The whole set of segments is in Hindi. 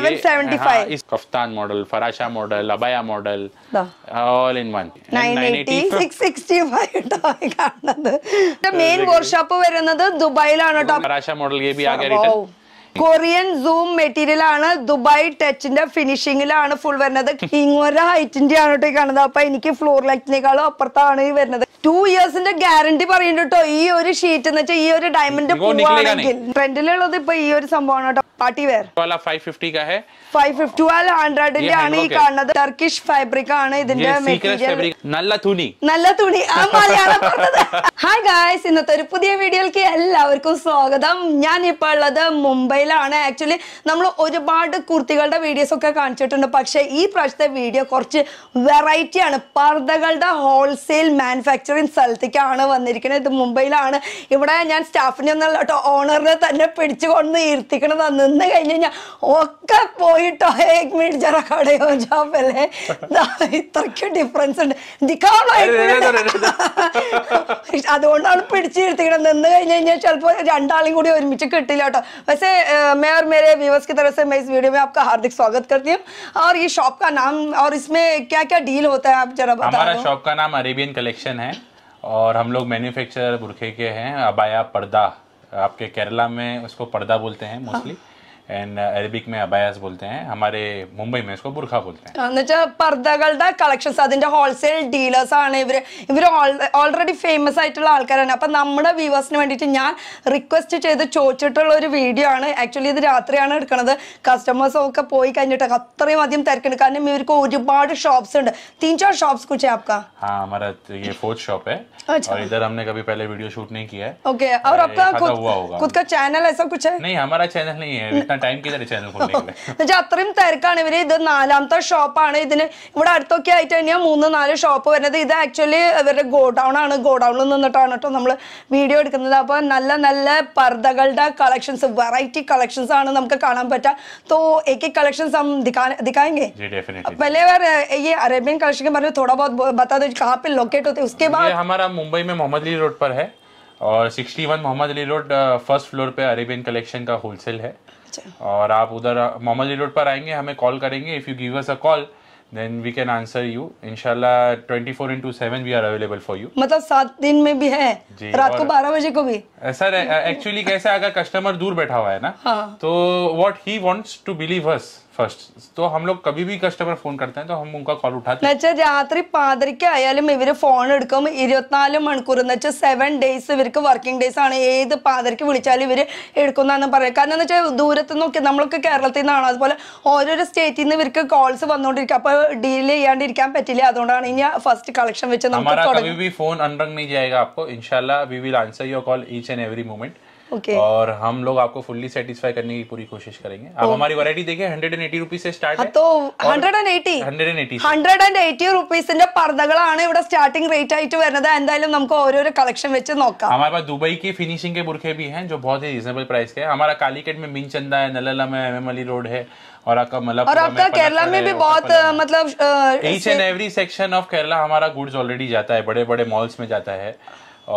775. is Kaftan model, Farasha model, Abaya model, no. all in one. 980, 665. dubai workshop വരുന്നത് farasha model ഫറാഷ bhi ഗേബി ആകെ കൊറിയൻ സൂം മെറ്റീരിയൽ ആണ് ദുബായ് ടച്ചിന്റെ ഫിനിഷിംഗിലാണ് ഫുൾ വരുന്നത് ഇങ്ങോര ഹൈറ്റിന്റെ ആണ് കേട്ടോ കാണുന്നത് അപ്പൊ എനിക്ക് ഫ്ലോർ ലൈറ്റിനേക്കാളും അപ്പുറത്താണ് ഈ വരുന്നത് ടു ഇയേഴ്സിന്റെ ഗ്യാരണ്ടി പറയുന്നുണ്ട് കേട്ടോ ഈ ഒരു ഷീറ്റ് എന്ന് വെച്ചാൽ ഈ ഒരു ഡയമണ്ട് പൂവാണെങ്കിൽ ട്രെൻഡിലുള്ളത് ഇപ്പൊ ഈ ഒരു സംഭവമാണ് കേട്ടോ പാർട്ടി വെയർ ട്വൽവ് ഹൺഡ്രഡിന്റെ ആണ് ഈ കാണുന്നത് ടർക്കിഷ് ഫാബ്രിക് ആണ് ഇതിന്റെ മെറ്റീരിയൽ നല്ല തുണി നല്ല തുണി ആ മലയാളം ഹായ് ഗായ്സ് ഇന്നത്തെ ഒരു പുതിയ വീഡിയോയിലേക്ക് എല്ലാവർക്കും സ്വാഗതം ഞാൻ ഇപ്പോൾ ഉള്ളത് മുംബൈ സ്റ്റൈലാണ് ആക്ച്വലി നമ്മൾ ഒരുപാട് കുർത്തികളുടെ വീഡിയോസ് ഒക്കെ കാണിച്ചിട്ടുണ്ട് പക്ഷേ ഈ പ്രാവശ്യത്തെ വീഡിയോ കുറച്ച് വെറൈറ്റിയാണ് പർദ്ദകളുടെ ഹോൾസെയിൽ മാനുഫാക്ചറിങ് സ്ഥലത്തേക്കാണ് വന്നിരിക്കുന്നത് ഇത് മുംബൈയിലാണ് ഇവിടെ ഞാൻ സ്റ്റാഫിനെ ഒന്നല്ല കേട്ടോ ഓണറിനെ തന്നെ പിടിച്ചു കൊണ്ട് ഇരുത്തിക്കണത് നിന്ന് കഴിഞ്ഞ് കഴിഞ്ഞാൽ ഒക്കെ പോയിട്ടോ ഏക് മിനിറ്റ് ജറ കടയോ ജാപ്പല്ലേ ഇത്രയ്ക്ക് ഡിഫറൻസ് ഉണ്ട് स्वागत करती हूँ और ये शॉप का नाम और इसमें क्या क्या डील होता है कलेक्शन है और हम लोग मैन्युफैक्चरर बुरखे के हैं अबाया पर्दा आपके केरला में उसको पर्दा बोलते हैं मोस्टली हाँ। ആൻഡ് അറബിക് മേ അബായാസ് ബോലത്തെ ഹൈ ഹമാരെ മുംബൈ മേ इसको ബുർഖ ബോലത്തെ हैं എന്നുവെച്ചാൽ പർദ്ദകളുടെ കളക്ഷൻസ് അതിന്റെ ഹോൾസെയിൽ ഡീലേഴ്സ് ആണ് ഇവർ ഇവർ ഓൾറെഡി ഫേമസ് ആയിട്ടുള്ള ആൾക്കാരാണ് അപ്പം നമ്മുടെ വ്യൂവേഴ്സിന് വേണ്ടിയിട്ട് ഞാൻ റിക്വസ്റ്റ് ചെയ്ത് ചോദിച്ചിട്ടുള്ള ഒരു വീഡിയോ ആണ് ആക്ച്വലി ഇത് രാത്രിയാണ് എടുക്കുന്നത് കസ്റ്റമേഴ്സ് ഒക്കെ പോയി കഴിഞ്ഞിട്ട് അത്രയും അധികം തിരക്കുണ്ട് കാരണം ഇവർക്ക് ഒരുപാട് ഷോപ്സ് ഉണ്ട് തീൻ ചോർ ഷോപ്സ് കുറിച്ച് ആപ്കാ हाँ हमारा ये फोर्थ शॉप है अच्छा। और इधर हमने कभी पहले वीडियो शूट नहीं किया है ओके और आपका खुद, खुद का चैनल ऐसा कुछ है नहीं हमारा चैनल नहीं है इतना टाइम किधर चैनल खोलने के अत्र तेरक नालामा षोप इन इवे अड़ा मू ना षोप आक्चल गोडउन गोडउनो ना वीडियो एड़क अब नर्द कलेक्न वेरटटी कलेक्शनस तो एक एक दिखाएंगे पहले अरेबियन कलेक्शन थोड़ा बहुत बता दो कहाँ उसके बाद हमारा मुंबई में मोहम्मद अली रोड पर है और 61 Mohammad Ali road first floor पे अरेबियन कलेक्शन का होलसेल है अच्छा। और आप उधर मोहम्मद अली रोड पर आएंगे हमें कॉल करेंगे if you give us a call then we can answer you इनशाला twenty four into seven we are available for you मतलब सात दिन में भी है रात को बारह बजे को भी सर एक्चुअली कैसे अगर कस्टमर दूर बैठा हुआ है ना हाँ. तो what he wants to believe us first so ഹം ലോഗ് കസ്റ്റമർ ഫോൺ കർത്തേ ഹൈ തോ ഹം ഉൻകാ കോൾ ഉഠാത്തെ എന്നുവെച്ചാൽ രാത്രി പാതിരയ്ക്ക് ആയാലും ഇവർ ഫോൺ എടുക്കും ഇരുപത്തിനാല് മണിക്കൂർ എന്ന് വെച്ചാൽ സെവൻ ഡേയ്സ് ഇവർക്ക് വർക്കിംഗ് ഡേയ്സ് ആണ് ഏത് പാതിരയ്ക്ക് വിളിച്ചാലും ഇവർ എടുക്കുന്നതെന്ന് പറയുക കാരണം എന്ന് വെച്ചാൽ ദൂരത്ത് നിന്നൊക്കെ നമ്മളൊക്കെ കേരളത്തിൽ നിന്നാണ് അതുപോലെ ഓരോരോ സ്റ്റേറ്റിൽ നിന്ന് ഇവർക്ക് കോൾസ് വന്നുകൊണ്ടിരിക്കും അപ്പോൾ ഡീൽ ചെയ്യാണ്ടിരിക്കാൻ പറ്റില്ല അതുകൊണ്ടാണ് ഇനി ഫസ്റ്റ് കളക്ഷൻ വെച്ച് നമുക്ക് हमारा कभी भी फोन अनरंग नहीं जाएगा आपको इनशाला we will answer your call each and every moment okay. और हम लोग आपको फुल्ली सेटिस्फाई करने की पूरी कोशिश करेंगे आप oh. हमारी वैरायटी देखिए हंड्रेड एंड एटी रुपीज से स्टार्ट हाँ है तो hundred and eighty hundred and eighty hundred and eighty rupees പർദ്ദകളാണ് ഇവിടെ സ്റ്റാർട്ടിംഗ് റേറ്റ് ആയിട്ട് വരുന്നത് എന്തായാലും നമുക്ക് ഓരോരോ കളക്ഷൻ हमारे पास दुबई की फिनिशिंग के बुरखे भी हैं जो बहुत ही रीजनेबल प्राइस के हमारा कालीकेट में मीन चंदा है नललम है एम एम अली रोड है और आपका मतलब और आपका केरला में भी बहुत मतलब each and every section of Kerala हमारा गुड्स ऑलरेडी जाता है बड़े बड़े मॉल्स में जाता है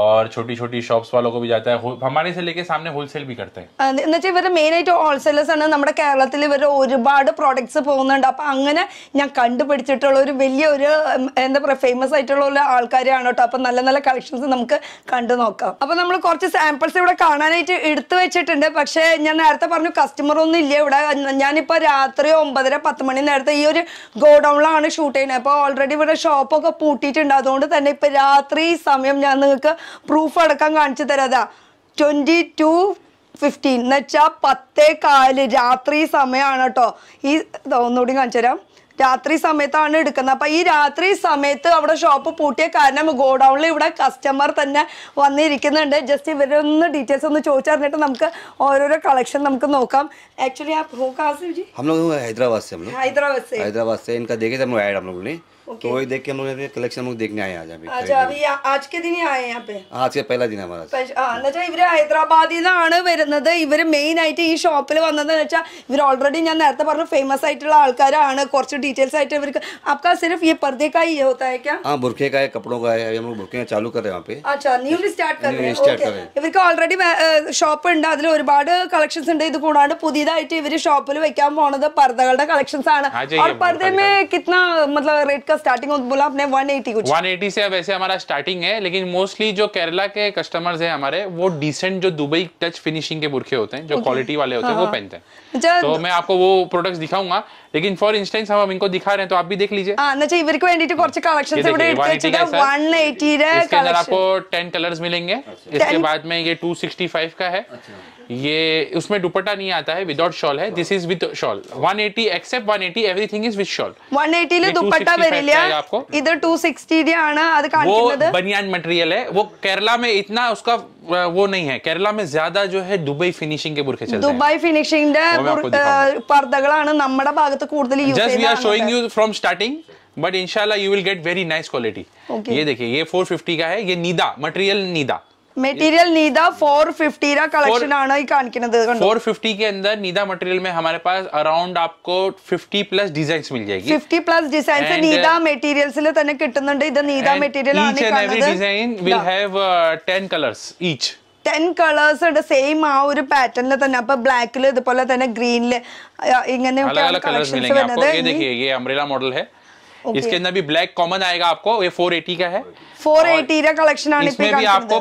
और छोटी छोटी ഷോപ്സ് വാലോ को भी जाता है हमारे से लेके सामने होलसेल भी करते हैं എന്ന് വെച്ചാൽ ഇവർ മെയിൻ ആയിട്ട് ഹോൾസെയിലേഴ്സ് ആണ് നമ്മുടെ കേരളത്തിൽ ഇവർ ഒരുപാട് പ്രോഡക്ട്സ് പോകുന്നുണ്ട് അപ്പോൾ അങ്ങനെ ഞാൻ കണ്ടുപിടിച്ചിട്ടുള്ള ഒരു വലിയ ഒരു എന്താ പറയുക ഫേമസ് ആയിട്ടുള്ള ഒരു ആൾക്കാരാണ് ട്ടോ അപ്പോൾ നല്ല നല്ല കളക്ഷൻസ് നമുക്ക് കണ്ടു നോക്കാം അപ്പോൾ നമ്മൾ കുറച്ച് സാമ്പിൾസ് ഇവിടെ കാണാനായിട്ട് എടുത്തു വെച്ചിട്ടുണ്ട് പക്ഷേ ഞാൻ നേരത്തെ പറഞ്ഞു കസ്റ്റമർ ഒന്നും ഇല്ല ഇവിടെ ഞാൻ ഞാനിപ്പോൾ രാത്രി 9:30 10 മണി നേരത്തെ ഈ ഒരു ഗോഡൗണിലാണ് ഷൂട്ട് ചെയ്യുന്നത് അപ്പോൾ ഓൾറെഡി ഇവിടെ ഷോപ്പ് ഒക്കെ പൂട്ടിയിട്ടുണ്ട് അതുകൊണ്ട് തന്നെ ഇപ്പം രാത്രി സമയം ഞാൻ നിങ്ങൾക്ക് പ്രൂഫ് അടക്കം കാണിച്ചു തരാതാ ട്വന്റി ടു ഫിഫ്റ്റീൻ എന്ന് വെച്ചാൽ പത്തേ കാല് രാത്രി സമയമാണ് കേട്ടോ ഈ ഒന്നുകൂടി കാണിച്ചു തരാം രാത്രി സമയത്താണ് എടുക്കുന്നത് അപ്പം ഈ രാത്രി സമയത്ത് അവിടെ ഷോപ്പ് പൂട്ടിയ കാരണം ഗോഡൗണിൽ ഇവിടെ കസ്റ്റമർ തന്നെ വന്നിരിക്കുന്നുണ്ട് ജസ്റ്റ് ഇവരുടെ ഒന്ന് ഡീറ്റെയിൽസ് ഒന്ന് ചോദിച്ചറിഞ്ഞിട്ട് നമുക്ക് ഓരോരോ കളക്ഷൻ നമുക്ക് നോക്കാം ആക്ച്വലി ആ हो कहाँ से ഹൈദരാബാദ് हम लोग तो वही देख के हम लोग कलेक्शन हम लोग देखने आए आज अभी अच्छा अभी आज के दिन ही ആയ ആജ് പഹല ദിന എന്നുവെച്ചാൽ ഇവര് ഹൈദരാബാദിൽ നിന്നാണ് വരുന്നത് ഇവര് മെയിൻ ആയിട്ട് ഈ ഷോപ്പിൽ വന്നതെന്ന് വെച്ചാൽ ഇവർ ഓൾറെഡി ഞാൻ നേരത്തെ പറഞ്ഞു ഫേമസ് ആയിട്ടുള്ള ആൾക്കാരാണ് കുറച്ച് ഡീറ്റെയിൽസ് ആയിട്ട് ഇവർക്ക് आपका सिर्फ ये पर्दे का ही होता है क्या हाँ बुरखे का है कपड़ों का है हम लोग बुरखे चालू कर रहे हैं वहाँ पे अच्छा ന്യൂലി സ്റ്റാർട്ട് ഇവർക്ക് ഓൾറെഡി ഷോപ്പ് ഉണ്ട് അതിൽ ഒരുപാട് കളക്ഷൻസ് ഉണ്ട് ഇത് കൂടാണ്ട് പുതിയതായിട്ട് ഇവര് ഷോപ്പിൽ വെക്കാൻ പോണത് പർദ്ദകളുടെ കളക്ഷൻസ് ആണ് പർദ്ദമേ കിतना मतलब रेट का स्टार्टिंग बोला आपने 180 कुछ 180 से अब ऐसे हमारा स्टार्टिंग है लेकिन मोस्टली जो केरला के कस्टमर्स हैं हमारे वो डिसेंट जो दुबई टच फिनिशिंग के बुरखे होते हैं जो क्वालिटी वाले होते हैं वो हाँ, हाँ। पहनते हैं अच्छा, तो मैं आपको वो प्रोडक्ट्स दिखाऊंगा लेकिन फॉर इंस्टेंस हम इनको दिखा रहे हैं तो आप भी देख लीजिए कलेक्शन हाँ, से आपको टेन कलर मिलेंगे अच्छा। इसके बाद में ये टू का है अच्छा। ये उसमें दुपट्टा नहीं आता है विदाउट शॉल है this is with shawl 180 except 180 everything is with shawl 180 ले दुपट्टा मेरे आपको इधर टू बनियान मटेरियल है वो केरला में इतना उसका वो नहीं है केरला में ज्यादा जो है दुबई फिनिशिंग के बुरखे ഫിനിഷിംഗിന്റെ പർദ്ദകളാണ് നമ്മുടെ ഭാഗത്ത് കൂടുതൽ use just we are showing but इनशाला you will get very nice quality ये देखिए ये 450 का है ये नीदा मटेरियल नीदा मेटीरियल नीदा 450 रा कलेक्शन आना ही कान की नजर का 450 के अंदर नीदा मटेरियल में हमारे पास अराउंड आपको 50 प्लस डिजाइन्स मिल जाएगी 50 प्लस डिजाइन से नीदा मटेरियल uh, से ले तने कितने नंदे इधर नीदा मटेरियल आने का नजर each design will have 10 colours each 10 colours under same आउ एक पैटर्न ले तने अब ब्लैक ले तो पहले तने ग्रीन ले इंगने अलग अलग कलर्स मिलेंगे आपको ये देखिए ये अम्ब्रेला मॉडल है इसके अंदर भी ब्लैक कॉमन आएगा आपको ये 480 का है फोर एटी का कलेक्शन आने भी आपको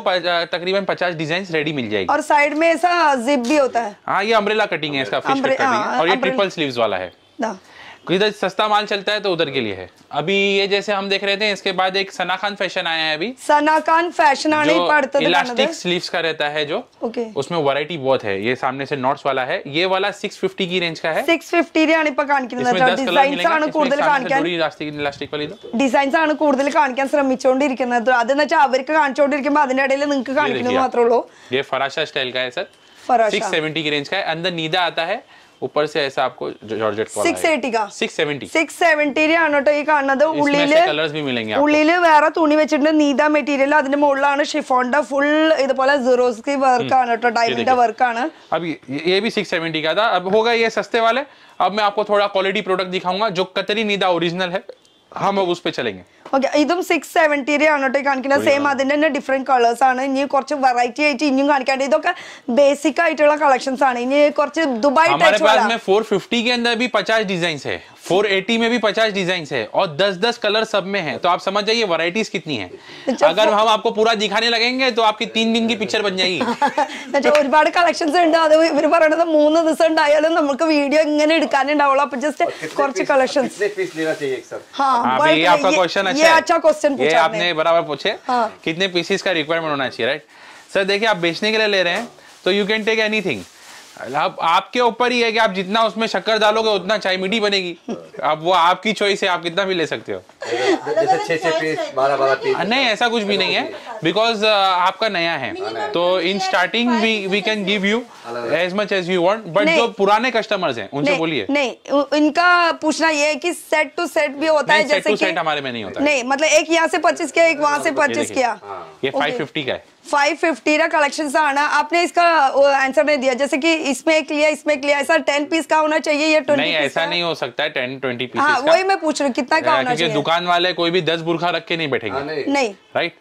तकरीबन पचास डिजाइन रेडी मिल जाएगी और साइड में ऐसा जिप भी होता है हाँ ये अम्ब्रेला कटिंग है इसका हाँ, और ये ट्रिपल स्लीव वाला है हाँ। तो इधर सस्ता माल चलता है तो उधर के लिए है अभी ये जैसे हम देख रहे थे इसके बाद एक सना खान फैशन आया है अभी सना खान फैशन आने पड़ता इलास्टिक स्लीव का रहता है जो ओके उसमें वरायटी बहुत है ये सामने से नॉट्स वाला है ये वाला फिफ्टी की रेंज का है सिक्स फिफ्टी इलास्टिक वाली डिजाइन तो। കാണിക്കാൻ ശ്രമിച്ചുകൊണ്ടിരിക്കുന്നത് तो അതെന്ന് വെച്ചാൽ അവർക്ക് का है सर सेवेंटी की रेंज का है अंदर नीदा आता है ऊपर से ऐसा आपको जॉर्जेट वाला 680 का 670 670 रे अनटो ये काढना दो उलीले कलरस भी मिलेंगे आप उलीले वेरा तुणी വെച്ചിട്ടുണ്ട് नीदा मटेरियल ಅದನೆ ಮೊಲ್ಲಾನ ಶಿಫ อน ್ದಾ ಫುಲ್ ಇದುಪೋಲೆ ಜಿರೋಸ್ಕಿ ವರ್ಕ್ ಆಣಟ ಡೈಂಡ ವರ್ಕ್ ಆಣಾ ಅಬಿ ಎಬಿ 670 ಕಾದಾ ಅಬ್ ಹೋಗಾ ಈ ಸсте والے ಅಬ್ ಮೇ ಆಪಕೋ ಛೋಡಾ ಕ್ವಾಲಿಟಿ ಪ್ರಾಡಕ್ಟ್ ದಿಖಾಂಗಾ ಜೋ ಕತ್ತರಿ ನೀದಾ origignal ಹಮ್ ಅಬ್ ಉಸ್ ಪೇ ಚಲಂಗೇ ഓക്കെ ഇതും സിക്സ് സെവൻറ്റിയുടെ ആണ് കേട്ടോ കാണിക്കുന്നത് സെയിം oh, അതിൻ്റെ തന്നെ ഡിഫറെൻറ്റ് കളേഴ്സ് ആണ് ഇനി കുറച്ച് വെറൈറ്റി ആയിട്ട് ഇനിയും കാണിക്കാണ്ട് ഇതൊക്കെ ബേസിക് ആയിട്ടുള്ള കളക്ഷൻസ് ആണ് ഇനി കുറച്ച് ദുബായ് ടച്ച് ഫോർ ഫിഫ്റ്റി के अंदर भी 50 480 में भी 50 डिजाइन है और 10-10 कलर सब में है तो आप समझ जाइए वराइटीज कितनी है अगर हम आपको पूरा दिखाने लगेंगे तो आपकी तीन दिन की पिक्चर बन जाएगी ഒരുപാട് കളക്ഷൻസ് ഉണ്ട് അത് आपका अच्छा क्वेश्चन आपने बराबर पूछे हाँ। कितने पीसेस का रिक्वायरमेंट होना चाहिए राइट सर देखिए आप बेचने के लिए ले रहे हैं तो यू कैन टेक एनीथिंग अब आपके ऊपर ही है कि आप जितना उसमें शक्कर डालोगे उतना चाय मीठी बनेगी अब वो आपकी चॉइस है आप कितना भी ले सकते हो जैसे छह छह पीस बारह बारह पीस नहीं ऐसा कुछ भी नहीं है बिकॉज uh, आपका नया है तो इन starting we we can give you as much as you want but जो पुराने कस्टमर्स हैं उनसे बोलिए नहीं इनका पूछना ये है कि सेट टू सेट भी होता है जैसे सेट हमारे में नहीं होता नहीं मतलब एक यहाँ से पच्चीस किया एक वहाँ से मतलब पच्चीस किया हाँ। ये फाइव फिफ्टी का है 550 का कलेक्शन कलेक्शन आना आपने इसका आंसर नहीं दिया जैसे कि इसमें एक लिया इसमें एक लिया ऐसा 10 पीस का होना चाहिए या 20 नहीं ऐसा नहीं हो सकता है 10 20 पीस हाँ, वही मैं पूछ रहा हूँ कितना का होना चाहिए दुकान वाले कोई भी 10 बुरखा रख के नहीं बैठेंगे हाँ, नहीं राइट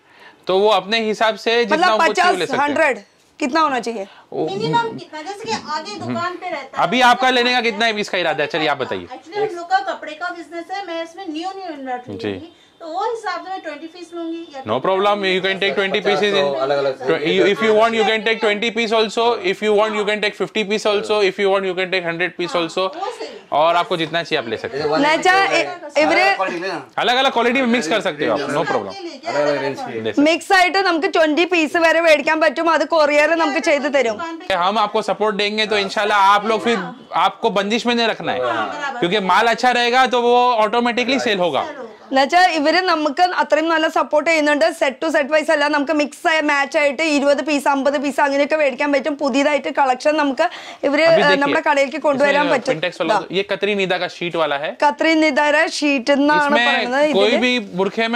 तो वो अपने हिसाब से जितना मतलब पचास हंड्रेड कितना होना चाहिए मिनिमम कितना जैसे कि आगे हम्म। दुकान पे रहता है अभी आपका लेने का कितना है इसका इरादा है चलिए आप बताइए एक्चुअली हम लोग का कपड़े का बिजनेस है मैं इसमें न्यू न्यू जी तो वो हिसाब से ट्वेंटी पीस लूंगी no problem you can take twenty pieces in if you want you can take twenty piece also if you want you can take fifty piece also if you want you can take hundred piece also और आपको जितना चाहिए आप ले सकते हो अलग अलग क्वालिटी में मिक्स कर सकते हो आप नो प्रॉब्लम मिक्स आइट നമുക്ക് ट्वेंटी पीस वे मेडिका പറ്റും അത് കൊറിയർ നമുക്ക് ചെയ്തു हम आपको सपोर्ट देंगे तो इनशाला आप लोग फिर आपको बंदिश में नहीं रखना है हाँ, क्योंकि माल अच्छा रहेगा तो वो ऑटोमेटिकली सेल होगा इवर नमुक अत्र सपोर्ट सैटू सैट मिक्स मैच पीस अंप पीस अगर मेडिका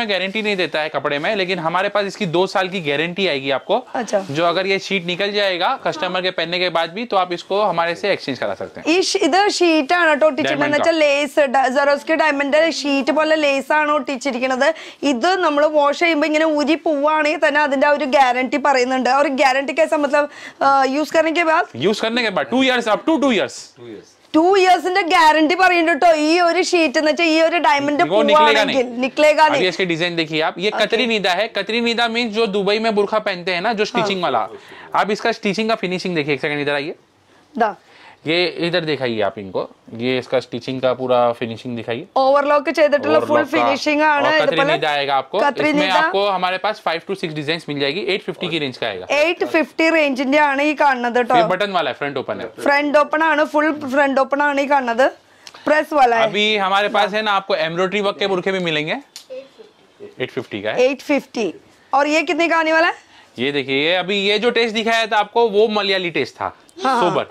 गारंटी नहीं देता है कपड़े में लेकिन हमारे पास इसकी दो साल की गारंटी आएगी आपको अच्छा। जो अगर ये शीट निकल जाएगा कस्टमर के पहनने के बाद भी तो आप इसको हमारे से एक्सचेंज करा सकते हैं इधर शीट है डायमंड लेस जो दुबई में बुरखा पहनते हैं ना जो स्टिचिंग हाँ। वाला आप इसका स्टिचिंग का फिनिशिंग देखिए एक सेकंड इधर आइए ये इधर दिखाइए आप इनको ये इसका स्टिचिंग का पूरा फिनिशिंग दिखाइए ओवरलॉक के फुल ചെയ്തിട്ടുള്ള ഫുൾ है ആണ് ഇതുപോലെ ആയേगा आपको इसमें आपको हमारे पास 5 टू 6 डिजाइंस मिल जाएगी 850 की रेंज का आएगा 850 रेंज റേഞ്ചിന്റെ ആണ് ഈ കാണുന്നത് ये बटन वाला है फ्रंट ओपन है फ्रंट ओपन आना फुल फ्रंट ओपन ആണ് ഈ കാണുന്നത് प्रेस वाला है अभी हमारे पास है ना आपको एम्ब्रॉयडरी वर्क के बुरखे भी मिलेंगे 850 का है 850 और ये कितने का आने वाला है ये देखिए अभी ये जो टेस्ट दिखाया था आपको वो मलयाली टेस्ट था हाँ, सोबर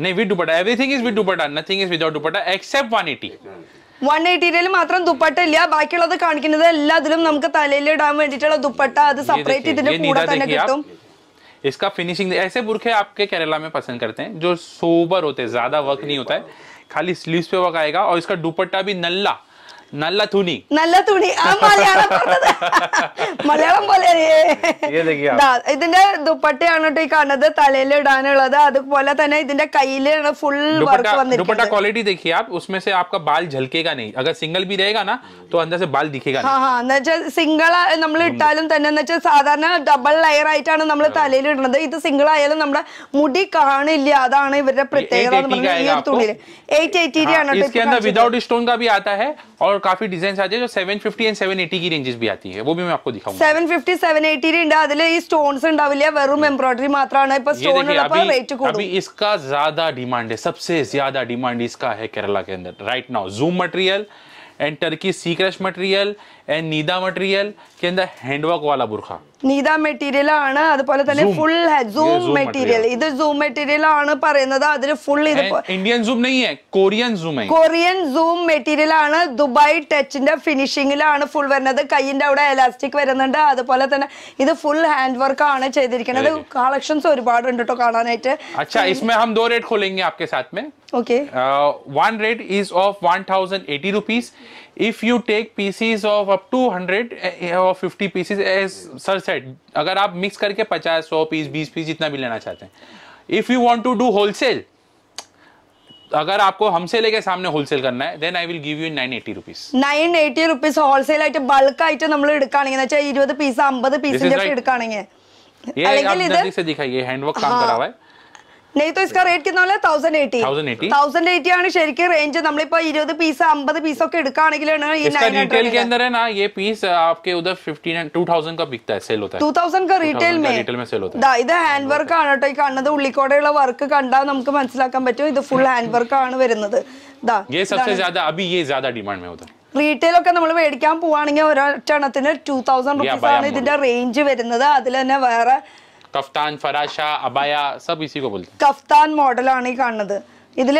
नहीं with dupatta everything is with dupatta nothing is without dupatta except 180 finishing ऐसे बुरखे में पसंद करते हैं जो सोबर होते हैं ज्यादा वर्क नहीं होता है खाली स्लीव पे वर्क आएगा और इसका दुपट्टा भी नल्ला நல்ல துணி நல்ல துணி அம்மா മലയാളം बोलता मलयालम बोल रही ये देखिए दा इदिन्ने दुपट्टियां ंटो ई काढदे தலையில ഇടானள்ளது அது போல തന്നെ इदिन्ने கயிலான ஃபுல் வர்க் வந்திருக்கு இந்த குவாலிட்டி देखिए आप उसमें से आपका बाल झलकेगा नहीं अगर सिंगल भी रहेगा ना तो अंदर से बाल दिखेगा नहीं हां हां नेचर सिंगल हम लोग इटालम தன்னெஞ்ச சாதாரண டபுள் லேயர் ஐட்டானம் நம்ம தலையில ഇടின்றது இது सिंगल ஆையல நம்ம முடி ಕಾಣில்ல அதானே இந்த பிரதேகான நம்ம நியத்துணியில 8800 ஆனது இந்த விதாவுட் ஸ்டோன் கா भी आता है और और काफी डिजाइन आते हैं जो 750 एंड 780 की रेंजेस भी आती है वो भी मैं आपको दिखाऊंगा 750 780 हम्म। इसका ज्यादा डिमांड है सबसे ज्यादा डिमांड इसका है केरला के अंदर right now zoom material and Turkey सी मटेरियल ആൻഡ് നീത മെറ്റീരിയൽ ഹാൻഡ് വർക്ക് വാല ബുർഖ നീത മെറ്റീരിയൽ ആണ് അതുപോലെ തന്നെ ഫുൾ സൂം മെറ്റീരിയൽ ഇത് സൂം മെറ്റീരിയൽ ആണ് പറയുന്നത് അതിൽ ഫുൾ ഇത് Indian zoom Korean zoom Korean zoom material ആണ് ദുബായ് ടച്ചിന്റെ ഫിനിഷിംഗിലാണ് ഫുൾ വരുന്നത് കൈയിന്റെ അവിടെ എലാസ്റ്റിക് വരുന്നുണ്ട് അതുപോലെ തന്നെ ഇത് ഫുൾ ഹാൻഡ് വർക്ക് ആണ് ചെയ്തിരിക്കുന്നത് കളക്ഷൻസ് ഒരുപാട് ഉണ്ട് കേട്ടോ കാണാനായിട്ട് अच्छा इसमें हम दो रेट खोलेंगे आपके साथ में okay one rate is of one thousand eighty rupees if you take pieces of up to hundred और fifty pieces as sir set अगर आप मिक्स करके पचास सौ पीस बीस पीस जितना भी लेना चाहते हैं if you want to do wholesale अगर आपको हमसे लेके सामने होൾസെയിൽ करना है then i will give you 980 rupees 980 rupees wholesale ആയിട്ട് ബൾക്ക് ആയിട്ട് നമ്മൾ എടുക്കുകയാണെങ്കിൽ എന്ന് വെച്ചാൽ 20 പീസ് 50 പീസിന്റെ ഒക്കെ എടുക്കുകയാണെങ്കിൽ അല്ലെങ്കിൽ ഇത് से दिखाइए हैंडवर्क काम करा हुआ है नहीं तो റേറ്റ് कितना बोला തൗസൻഡ് എയ്റ്റി തൗസंड एटी ആണ് ശരിക്കും റേഞ്ച് നമ്മളിപ്പോ ഇരുപത് പീസ് അമ്പത് പീസ് ഒക്കെ എടുക്കുകയാണെങ്കിലാണ് ഈ रिटेल के अंदर ഇത് ഹാൻഡ് വർക്ക് ആണ് കേട്ടോ ഈ കണ്ണത് ഉള്ളിക്കോടെയുള്ള വർക്ക് കണ്ടാൽ നമുക്ക് മനസ്സിലാക്കാൻ പറ്റും ഇത് ഫുൾ ഹാൻഡ് വർക്ക് ആണ് വരുന്നത് റീറ്റെയിൽ ഒക്കെ നമ്മൾ മേടിക്കാൻ പോവാണെങ്കിൽ ഒരൊറ്റ എണ്ണത്തിന് ടൂ തൗസൻഡ് റുപ്പീസ് ആണ് ഇതിന്റെ റേഞ്ച് വരുന്നത് അതിൽ തന്നെ വേറെ कफ्तान കഫ്താൻ ഫരാഷ അബായ സബ് ഇസി കോ ബോൾത്തെ കഫ്താൻ മോഡലാണ് ഈ കാണുന്നത് ഇതിൽ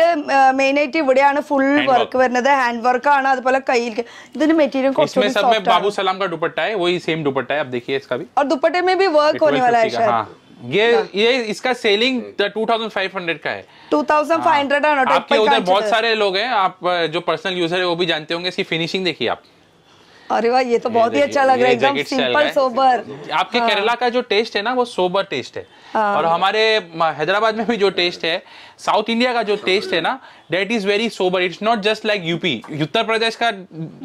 മെയിനായിട്ട് ഇവിടെയാണ് ഫുൾ വർക്ക് വരുന്നത് ഹാൻഡ് വർക്ക് ആണ് അതുപോലെ കയ്യിൽ ഇതിന് कॉस्ट इसमें सब में बाबू सलाम का दुपट्टा है वही सेम दुपट्टा है आप देखिए इसका भी और दुपट्टे में भी वर्क होने वाला है शायद हाँ। ये ये इसका सेलिंग 2500 का है 2500 हाँ। आपके उधर बहुत सारे लोग हैं आप जो पर्सनल यूजर है वो भी जानते होंगे इसकी फिनिशिंग देखिए आप अरे वाह ये तो बहुत ही अच्छा लग रहा है एकदम सिंपल सोबर आपके हाँ। केरला का जो टेस्ट है ना वो सोबर टेस्ट है हाँ। और हमारे हैदराबाद में भी जो टेस्ट है साउथ इंडिया का जो टेस्ट है ना that is very sober it's not just like UP Uttar Pradesh का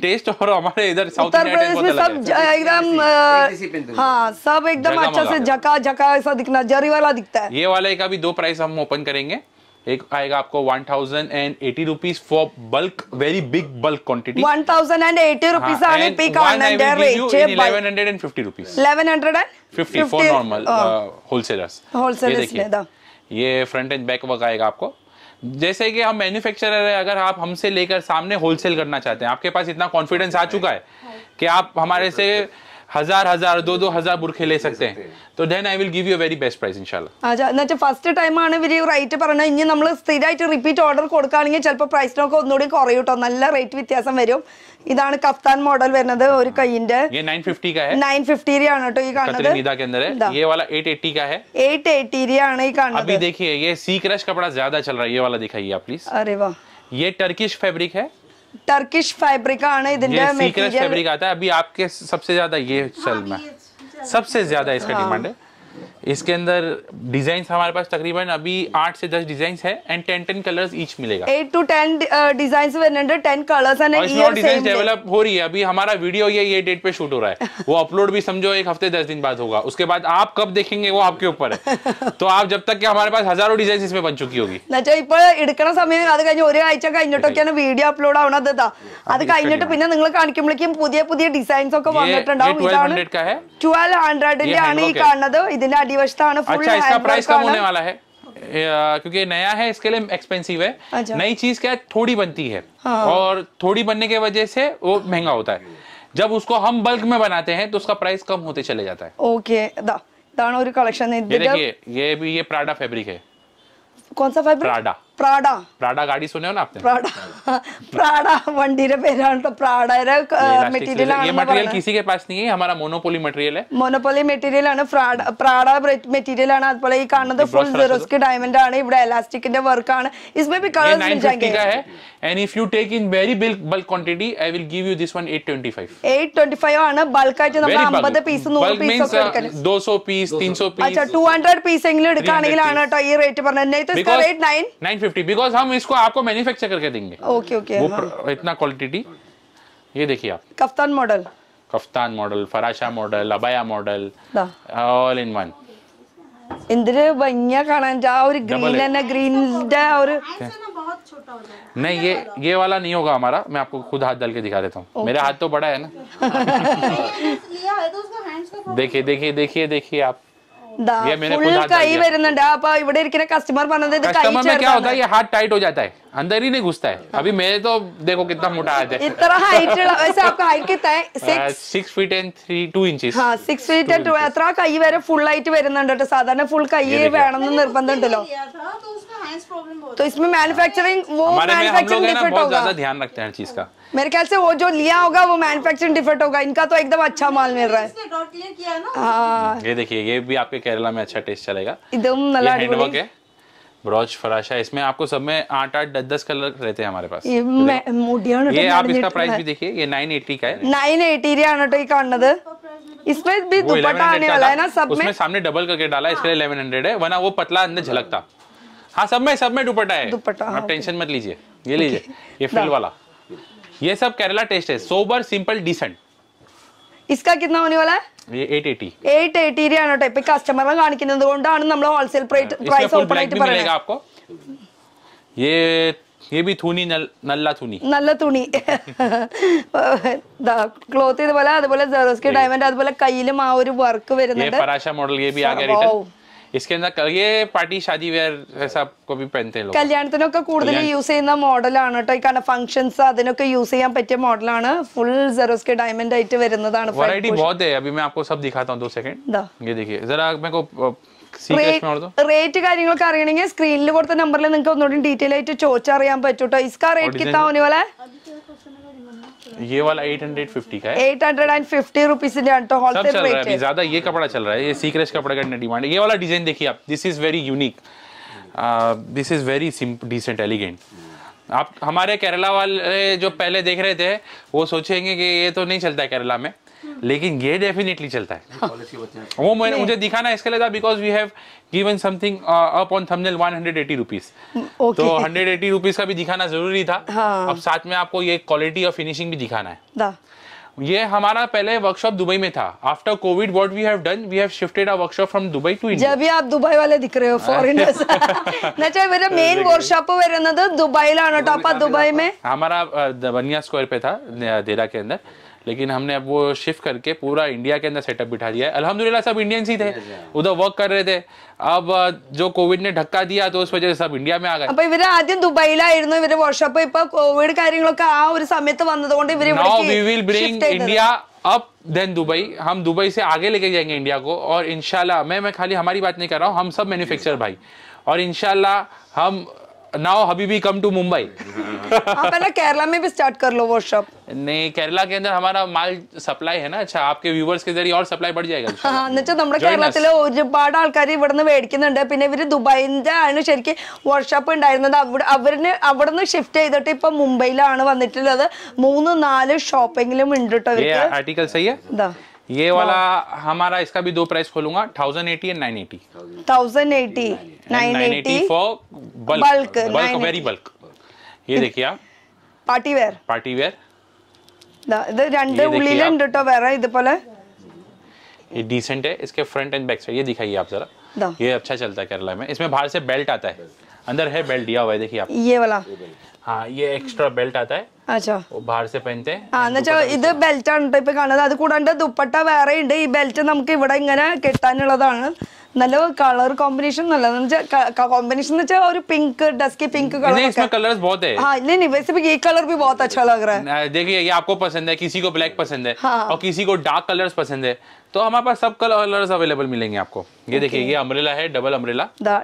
टेस्ट और हमारे इधर साउथ उत्तर प्रदेश में सब एकदम हाँ सब एकदम अच्छा से झका झका ऐसा दिखना जरी वाला दिखता है ये वाले का भी दो प्राइस हम ओपन करेंगे एक आएगा आपको one thousand and eighty rupees for bulk very big bulk quantity one thousand and eighty rupees eleven hundred and fifty rupees eleven hundred and fifty for normal wholesalers wholesaler ये फ्रंट एंड बैक वर्क आएगा आपको जैसे कि हम मैन्युफैक्चरर है अगर आप हमसे लेकर सामने होलसेल करना चाहते हैं आपके पास इतना कॉन्फिडेंस आ चुका है कि आप हमारे से हजार हजार 2 2000 बुरखे ले सकते हैं तो then I will give you a very best price इंशाल्लाह अच्छा ना जब फर्स्ट टाइम ആണ് വി റൈറ്റ് പറയണം ഇനി നമ്മൾ സ്റ്റെഡൈറ്റ് റിപ്പീറ്റ് ഓർഡർ കൊടുക്കാനെങ്കിൽ ಸ್ವಲ್ಪ പ്രൈസ് നോക്ക ഓന്നോടി കുറയൂട്ടോ നല്ല റേറ്റ് വ്യത്യാസം വരും ഇതാണ് കപ്റ്റൻ മോഡൽ വരുന്നത് ഒരു കയിന്റെ 950 का है 950 ريال ആണോ അതോ ഈ കാണുന്നത് കപ്റ്റൻ മിദാക്കന് നേരെ ഈ वाला 880 का है 880 ريال ആണോ ഈ കാണുന്നത് अभी देखिए ये सी क्रश कपड़ा ज्यादा चल रहा है ये वाला दिखाइए आप प्लीज अरे वाह ये तुर्कीश फैब्रिक है टर्किश फैब्रिक फैब्रिक आता है अभी आपके सबसे ज्यादा ये हाँ, चल में सबसे ज्यादा इसका डिमांड हाँ। है इसके अंदर डिजाइन हमारे पास तकरीबन अभी आठ से दस डिजाइन है and ten ten colour each मिलेगा eight to ten design ten colour design develop हो रही है अभी हमारा वीडियो ये ये डेट पे शूट हो रहा है वो अपलोड भी समझो एक हफ्ते दस दिन बाद होगा उसके बाद आप कब देखेंगे वो आपके ऊपर है तो आप जब तक हमारे पास हजारों डिजाइन इसमें बन चुकी होगी इकना अच्छा, समय സമയം അത് കഴിഞ്ഞ് വീഡിയോ അപ്ലോഡ് ആവണത് അത് കഴിഞ്ഞിട്ട് പിന്നെ നിങ്ങൾ കാണിക്കുമ്പോഴേക്കും പുതിയ പുതിയ ഡിസൈൻസ് ഒക്കെ വന്നിട്ടുണ്ടാവും ഇതാണ് ട്വൽവ് ഹൺഡ്രഡിന്റെ ആണ് ഈ കാണുന്നത് ഇതിന്റെ बचता है डिवस्ता अच्छा इसका प्राइस कम होने वाला है क्योंकि नया है इसके लिए एक्सपेंसिव है अच्छा। नई चीज क्या है थोड़ी बनती है हाँ। और थोड़ी बनने के वजह से वो महंगा होता है जब उसको हम बल्क में बनाते हैं तो उसका प्राइस कम होते चले जाता है ओके दा, दानोरी कलेक्शन ये देखिए ये भी ये प्राडा फैब्रिक है कौन सा फैब्रिक प्राडा प्राडा प्राडा गाड़ी सुने हो ना आपने प्राडा प्राडा वंडी रे पहन तो प्राडा रे मटेरियल ये मटेरियल किसी के पास नहीं है हमारा मोनोपोली मटेरियल है मोनोपोली मटेरियल है ना प्राडा प्राडा मटेरियल है ना पहले ये कारण तो फुल जरूर तो। के डायमंड है ना इलास्टिक इन्हें वर्क है इसमें भी कलर मिल जाएंगे का है and if you take in very bulk bulk quantity I will give you this one 825 825 ആണ് ബൾക്ക് ആയിട്ട് നമ്മൾ 50 പീസ് 100 പീസ് ഒക്കെ 200 പീസ് 300 പീസ് അച്ഛാ 200 പീസ് എങ്കിലും എടുക്കാനെങ്കിലാണ് ട്ടോ ഈ റേറ്റ് പറഞ്ഞത് നേത്ത് ഇസ് റേറ്റ് 9 950 फिफ्टी बिकॉज हम इसको आपको मैन्युफैक्चर करके देंगे ओके ओके वो इतना क्वालिटी ये देखिए आप कप्तान मॉडल कप्तान मॉडल फराशा मॉडल अबाया मॉडल ऑल इन वन എന്തൊരു ग्रीन है ना ग्रीन और नहीं ये ये वाला नहीं होगा हमारा मैं आपको खुद हाथ डाल के दिखा देता हूँ मेरा हाथ तो बड़ा है ना तो देखिए देखिए देखिए देखिए आप कई अंदर ही नहीं घुसता है अभी मेरे तो देखो कितना मोटा है इतना हाइट वैसे आपका हाइट कितना है six feet and three two inches ആ സിക്സ് ഫീറ്റ് ആൻഡ് ടു എത്ര കൈ വരെ ഫുൾ ആയിട്ട് വരുന്നുണ്ട് കേട്ടോ സാധാരണ ഫുൾ കൈ വേണമെന്ന് നിർബന്ധമുണ്ടല്ലോ तो इसमें मैन्युफैक्चरिंग वो मैन्युफैक्चरिंग डिफरेंट होगा बहुत ज्यादा ध्यान रखते हैं हर चीज का मेरे ख्याल से वो जो लिया होगा वो मैन्युफैक्चरिंग डिफेक्ट होगा इनका तो एकदम अच्छा माल मिल रहा है किया ना हाँ ये देखिए ये भी आपके केरला में अच्छा टेस्ट चलेगा एकदम हैंडवर्क है ब्रॉच फराशा इसमें आपको सब में आठ आठ दस दस कलर रहते हैं हमारे पास ये, मोडियन ये आप इसका प्राइस भी देखिए ये नाइन एटी का है नाइन एटी इसमें भी दुपट्टा आने वाला है ना सब में उसमें सामने डबल करके डाला इसके लिए इलेवन हाँ। हंड्रेड है वरना वो पतला अंदर झलकता हाँ।, हाँ सब में सब में दुपट्टा है दुपट्टा हाँ, आप टेंशन मत लीजिए ये लीजिए ये फिल वाला ये सब केरला टेस्ट है सोबर सिंपल डिसेंट इसका कितना होने वाला है ये 880 880 एट एटी ആണ് कस्टमर കസ്റ്റമറെ കാണിക്കുന്നത് കൊണ്ടാണ് നമ്മൾ ഹോൾസെയിൽ പ്രൈസ് ഓപ്പൺ ആയിട്ട് പറയുന്നത് ये ये भी थूनी नल, नल्ला थूनी नल्ला थूनी ക്ലോത്ത് ഇതുപോലെ അതുപോലെ ജെറോസ്കി ഡയമണ്ട് അതുപോലെ കയ്യിലും ആ ഒരു വർക്ക് വരുന്നുണ്ട് മോഡൽ ये भी आगे रिटर्न इसके अंदर ये पार्टी शादी वेयर ऐसा भी പറ്റുന്ന ലോകം കല്യാണത്തിനൊക്കെ കൂടുതൽ യൂസ് ചെയ്യുന്ന മോഡലാണ് കേട്ടോ ഈ കാരണം ഫംഗ്ഷൻസ് അതിനൊക്കെ യൂസ് ചെയ്യാൻ പറ്റിയ മോഡലാണ് ഫുൾ ജെറോസ്കെ ഡയമണ്ട് ആയിട്ട് വരുന്നതാണ് वैरायटी बहुत है अभी मैं आपको सब दिखाता हूं 2 सेकंड ये देखिए जरा मेरे को റേറ്റ് കാര്യങ്ങളൊക്കെ അറിയണമെങ്കിൽ സ്ക്രീനിൽ കൊടുത്ത നമ്പറിൽ നിങ്ങൾക്ക് ഒന്നുകൂടി ഡീറ്റെയിൽ ആയിട്ട് ചോദിച്ചറിയാൻ പറ്റൂട്ടോ ഇസ്കാ റേറ്റ് കിട്ടാവുന്ന പോലെ ये वाला 850 का है 850 रुपीस इन्हें अंटो होलसेल रेट है अभी ज्यादा ये कपड़ा चल रहा है ये सीक्रेट कपड़े का डिमांड ये वाला डिजाइन देखिए आप this is very unique this is very decent elegant आप हमारे केरला वाले जो पहले देख रहे थे वो सोचेंगे कि ये तो नहीं चलता है केरला में लेकिन ये डेफिनेटली चलता है वो मैंने मुझे दिखा ना इसके लिए था because we have given something up on thumbnail 180 rupees तो 180 रुपीस का भी दिखाना जरूरी था हाँ. अब साथ में आपको ये क्वालिटी और फिनिशिंग भी दिखाना है ये हमारा पहले वर्कशॉप दुबई में था after Covid what we have done we have shifted our workshop from Dubai to India जब भी आप दुबई वाले दिख रहे हो फॉरेनर्स नचा मेरा मेन वर्कशॉप वेरनदर दुबई ला अनोटापा दुबई में हमारा uh, बनिया स्क्वायर पे था देरा के अंदर लेकिन हमने अब वो शिफ्ट करके पूरा इंडिया के अंदर सेटअप बिठा दिया है अलहमदिल्ला सब इंडियंस ही थे उधर वर्क कर रहे थे अब जो कोविड ने धक्का दिया കോവിഡിനെ ധക്ക ദിയാ ദോസ് വജേ സബ് ഇന്ത്യ മേ ആകാൻ അപ്പോൾ इवर ആദ്യം ദുബൈയിലായിരുന്നു ഇവരെ വർക്ക്ഷോപ്പ് ഇപ്പോൾ കോവിഡ് കാര്യങ്ങളൊക്കെ ആ ഒരു സമയത്ത് വന്നതുകൊണ്ട് ഇവര് ഇവിടേക്ക് we will bring India up then Dubai हम दुबई से आगे लेके जाएंगे इंडिया को और इनशाला मैं मैं खाली हमारी बात नहीं कर रहा हूँ हम सब मैन्युफैक्चरर भाई और इनशाला हम नाउ हबीबी कम टू मुंबई आप है ना केरला में भी स्टार्ट कर लो वो शॉप नहीं केरला के अंदर हमारा माल सप्लाई है ना अच्छा आपके വ്യൂവേഴ്സ് ജരിയ ഓർ സപ്ലൈ പഠിച്ചു എന്നുവെച്ചാൽ നമ്മുടെ കേരളത്തിൽ ഒരുപാട് ആൾക്കാർ ഇവിടുന്ന് മേടിക്കുന്നുണ്ട് പിന്നെ ഇവര് ദുബായിന്റെ ആണ് ശരിക്കും വർക്ക്ഷോപ്പ് ഉണ്ടായിരുന്നത് അവിടെ അവരിന് അവിടുന്ന് ഷിഫ്റ്റ് ചെയ്തിട്ട് ഇപ്പൊ മുംബൈയിലാണ് വന്നിട്ടുള്ളത് മൂന്ന് നാല് ഷോപ്പിംഗിലും ഉണ്ട് കേട്ടോ ആർട്ടിക്കൽ സയ്യ ये वाला हमारा इसका भी दो प्राइस खोलूंगा thousand eighty and nine eighty thousand eighty nine eighty for bulk bulk very bulk ये देखिए आप पार्टी वेयर पार्टी वेयर ഇത് രണ്ട് ഉള്ളിലുണ്ട് കേട്ടോ വേറെ ഇതുപോലെ ये डिसेंट है इसके फ्रंट एंड बैक साइड ये दिखाइए आप जरा ये अच्छा चलता है केरला में इसमें बाहर से बेल्ट आता है अंदर है बेल्ट दिया हुआ है देखिए आप ये वाला हाँ ये एक्स्ट्रा बेल्ट आता है अच्छा वो बाहर से नहीं हाँ, इसमें कलर्स बहुत है नहीं नहीं वैसे भी ये कलर भी बहुत अच्छा लग रहा है देखिए ये आपको पसंद है किसी को ब्लैक पसंद है हाँ। और किसी को डार्क कलर्स पसंद है तो हमारे पास सब कलर्स अवेलेबल मिलेंगे आपको ये देखिए ये अम्ब्रेला है ഡബിൾ അംബ്രേല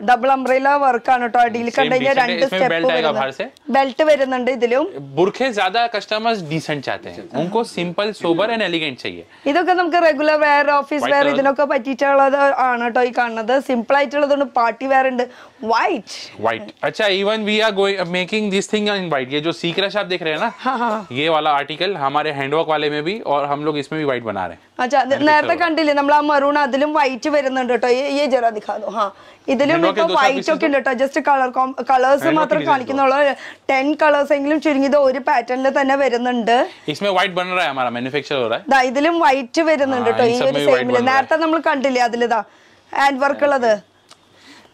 ഡബിൾ അംബ്രേല വർക്കാണ് കേട്ടോ അടിയിൽ കണ്ടുകഴിഞ്ഞാൽ രണ്ട് സ്റ്റെപ്പ് ബെൽറ്റ് വരുന്നുണ്ട് ഇതിലും ബുർഖെ ज्यादा കസ്റ്റമേഴ്സ് ഡീസന്റ് ചാത്തെ हैं उनको സിമ്പിൾ സോബർ ആൻഡ് എലിഗന്റ് चाहिए ഇതൊക്കെ നമുക്ക് റെഗുലർ വെയർ ഓഫീസ് വെയർ ഇതിനൊക്കെ പറ്റിയിട്ടുള്ളത് ആണ് കേട്ടോ ഈ കാണുന്നത് സിമ്പിൾ ആയിട്ടുള്ളതുണ്ട് പാർട്ടി വെയർ ഉണ്ട് व्हाइट व्हाइट अच्छा even we are going making this thing in white ये जो सी क्रश आप देख रहे हैं ना हाँ, हाँ. ये वाला आर्टिकल हमारे हैंडवर्क वाले में भी और हम लोग इसमें भी व्हाइट बना रहे हैं अच्छा നേരത്തെ കണ്ടില്ലേ നമ്മൾ ആ മെറൂൺ അതിലും വൈറ്റ് വരുന്നുണ്ട് കേട്ടോ ഈ ജറ ദിഖാദോ ഹാ ഇതിലും ഇപ്പൊ വൈറ്റ് ഒക്കെ ഉണ്ട് കേട്ടോ ജസ്റ്റ് കളർ കളേഴ്സ് മാത്രം കാണിക്കുന്നുള്ളൂ ടെൻ കളേഴ്സ് എങ്കിലും ചുരുങ്ങിയത് ഒരു പാറ്റേണിൽ തന്നെ വരുന്നുണ്ട് ഇതിലും വൈറ്റ് വരുന്നുണ്ട് കേട്ടോ ഈ ഒരു സെയിമില് നേരത്തെ നമ്മൾ കണ്ടില്ലേ അതിലിതാ ഹാൻഡ് വർക്ക് ഉള്ളത്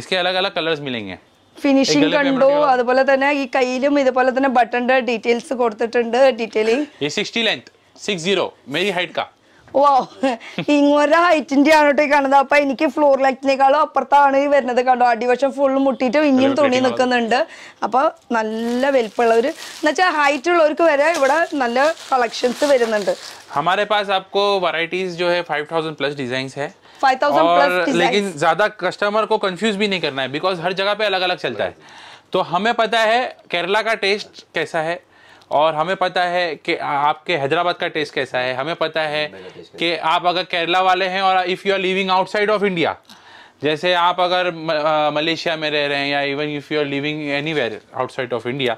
ഇസ്കെ അലഗ് അലഗ് കളേഴ്സ് മിലേ ഫിനിഷിംഗ് കണ്ടു അതുപോലെ തന്നെ ഈ കയ്യിലും ഇതുപോലെ തന്നെ ബട്ടന്റെ ഡീറ്റെയിൽസ് കൊടുത്തിട്ടുണ്ട് ഡീറ്റെയിലിംഗ് ഈ 60 ലെങ്ത് 60 മേരി ഹൈറ്റ് കാ വോ ഇങ്ങോട്ട് ഹൈറ്റിന്റെ ആണ് കേട്ടോ കാണുന്നത് അപ്പൊ എനിക്ക് ഫ്ലോർ ലൈറ്റിനേക്കാളും അപ്പുറത്താണ് വരുന്നത് കണ്ടോ അടിവശം ഫുള്ള് മുട്ടിയിട്ട് ഇനിയും തുണി നിൽക്കുന്നുണ്ട് അപ്പൊ നല്ല വലിപ്പമുള്ള ഒരു എന്നുവെച്ചാൽ ഹൈറ്റ് ഉള്ളവർക്ക് വരെ ഇവിടെ നല്ല കളക്ഷൻസ് വരുന്നുണ്ട് हमारे पास आपको वैरायटीज जो है 5000 प्लस ഡിസൈൻസ് है फाइव लेकिन ज्यादा कस्टमर को कंफ्यूज भी नहीं करना है बिकॉज हर जगह पे अलग अलग चलता है तो हमें पता है केरला का टेस्ट कैसा है और हमें पता है कि आपके हैदराबाद का टेस्ट कैसा है हमें पता है कि आप अगर केरला वाले हैं और if you are living outside of India जैसे आप अगर मलेशिया में रह रहे हैं या even if you are living anywhere outside of India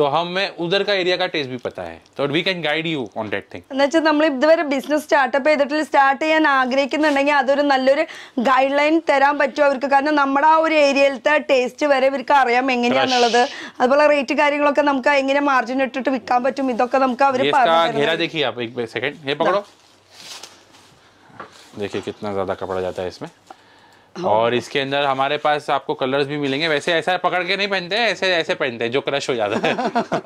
so ഹമ്മെ ഉദർ കാ ഏരിയ കാ ടേസ്റ്റ് ബി പത്താ ഹൈ so we can guide you on that thing എന്ന് വെച്ചാൽ നമ്മൾ ഇതുവരെ ബിസിനസ് സ്റ്റാർട്ടപ്പ് ചെയ്തിട്ടില്ല സ്റ്റാർട്ട് ചെയ്യാൻ ആഗ്രഹിക്കുന്നുണ്ടെങ്കിൽ അതൊരു നല്ലൊരു ഗൈഡ് ലൈൻ തരാൻ പറ്റുമോ അവർക്ക് കാരണം നമ്മുടെ ആ ഒരു ഏരിയയിലത്തെ ടേസ്റ്റ് വരെ ഇവർക്ക് അറിയാം എങ്ങനെയാണുള്ളത് അതുപോലെ റേറ്റ് കാര്യങ്ങളൊക്കെ നമുക്ക് എങ്ങനെ മാർജിൻ ഇട്ടിട്ട് വിൽക്കാൻ പറ്റും ഇതൊക്കെ നമുക്ക് അവർ देखिए आप एक सेकंड ये पकड़ो देखिए कितना ज़्यादा कपड़ा जाता है इसमें हाँ। और इसके अंदर हमारे पास आपको कलर्स भी मिलेंगे वैसे ऐसा पकड़ के नहीं पहनते ऐसे ऐसे पहनते हैं जो क्रश हो जाता है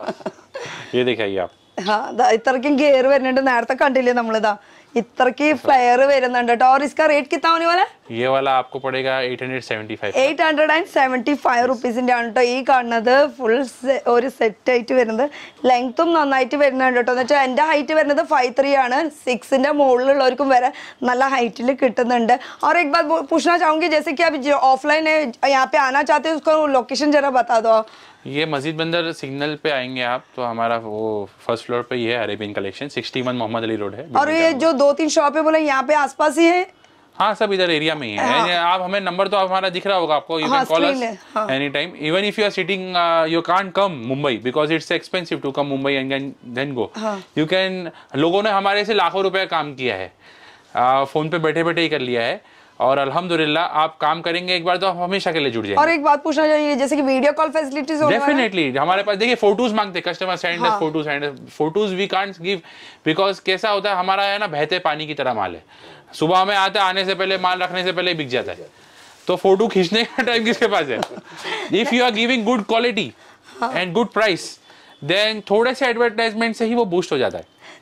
ये दिखाइए आप हाँ इतना കയറി വരുന്നുണ്ട് നേരത്തെ കണ്ടില്ലേ इतने फ्लेयर വരുന്നുണ്ട് ട്ടോ और इसका कितना होने वाला है ये वाला आपको पड़ेगा 875 875 റുപ്പീസിന്റെ ആണ് ട്ടോ ഈ കാണുന്നത് ഫുൾ ഒരു സെറ്റ് ആയിട്ട് വരുന്നത് ലെങ്ത്തും നന്നായിട്ട് വരുന്നുണ്ട് എന്ന് വെച്ചാൽ എൻ്റെ ഹൈറ്റ് വരുന്നത് 53 ആണ് 6 ന്റെ മുകളിലുള്ളവർക്കും വരെ നല്ല ഹൈറ്റിൽ കിട്ടുന്നുണ്ട് और एक बात पूछना चाहूंगी जैसे कि आप ऑफलाइन है यहाँ पे आना चाहते हो उसको लोकेशन जरा बता दो ये मस्जिद बंदर सिग्नल पे आएंगे आप तो हमारा वो फर्स्ट फ्लोर पे ही है Arabian collection 61 Mohammad Ali Road है और ये जो दो तीन शॉप है बोले यहाँ पे आसपास ही है हाँ सब इधर एरिया में ही है हाँ। आप हमें नंबर तो हमारा दिख रहा होगा आपको you call us any time even if you are sitting you can come Mumbai because it's expensive to come Mumbai and then go you can लोगों ने हमारे से लाखों रुपए काम किया है फोन पे बैठे बैठे ही कर लिया है और अल्हम्दुलिल्लाह आप काम करेंगे एक बार तो आप हमेशा के लिए जुड़ जाएंगे और एक बात पूछना चाहिए जैसे कि वीडियो कॉल फैसिलिटीज डेफिनेटली हमारे पास देखिए फोटोज मांगते customer send photos send photos we can't give because कैसा होता है हमारा है ना बहते पानी की तरह माल है सुबह हमें आता है आने से पहले माल रखने से पहले बिक जाता है तो फोटो खींचने का टाइम किसके पास है if you are giving good quality and good price then थोड़े से एडवर्टाइजमेंट से ही वो बूस्ट हो जाता है